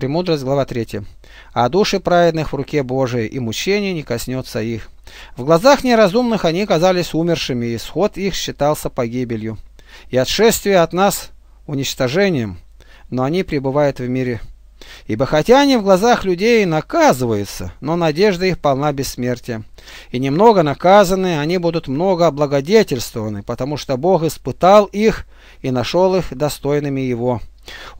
Премудрость, глава 3. «А души праведных в руке Божией, и мучений не коснется их». В глазах неразумных они казались умершими, и исход их считался погибелью. И отшествие от нас уничтожением, но они пребывают в мире. Ибо хотя они в глазах людей наказываются, но надежда их полна бессмертия. И немного наказаны, они будут много облагодетельствованы, потому что Бог испытал их и нашел их достойными Его.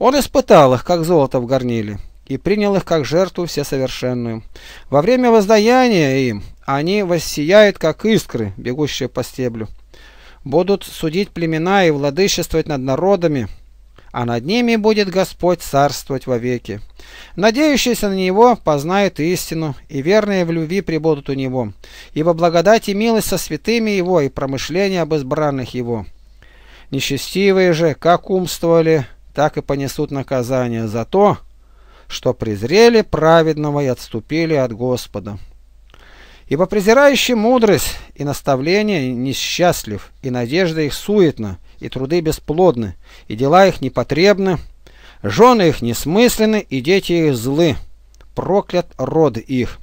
Он испытал их, как золото в горниле, и принял их как жертву всесовершенную. Во время воздаяния им они воссияют, как искры, бегущие по стеблю. Будут судить племена и владычествовать над народами, а над ними будет Господь царствовать вовеки. Надеющиеся на Него познают истину, и верные в любви прибудут у Него, ибо благодать и милость со святыми Его, и промышление об избранных Его. Нечестивые же, как умствовали, так и понесут наказание за то, что презрели праведного и отступили от Господа. Ибо презирающий мудрость и наставление несчастлив, и надежда их суетна, и труды бесплодны, и дела их непотребны, жены их несмысленны, и дети их злы, проклят род их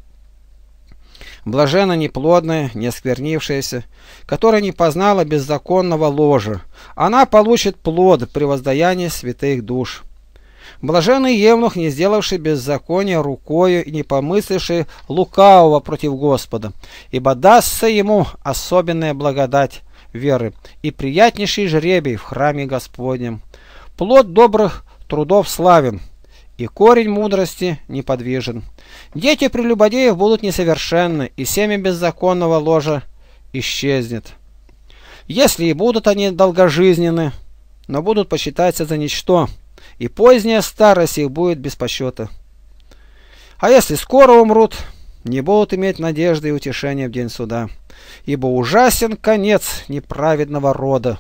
блаженно неплодная, не осквернившаяся, которая не познала беззаконного ложа. Она получит плод при воздаянии святых душ. Блаженный Евнух, не сделавший беззакония рукою и не помысливший лукавого против Господа, ибо дастся ему особенная благодать веры и приятнейший жребий в храме Господнем. Плод добрых трудов славен, и корень мудрости неподвижен. Дети прелюбодеев будут несовершенны, и семя беззаконного ложа исчезнет. Если и будут они долгожизненны, но будут посчитаться за ничто, и поздняя старость их будет без посчета. А если скоро умрут, не будут иметь надежды и утешения в день суда, ибо ужасен конец неправедного рода.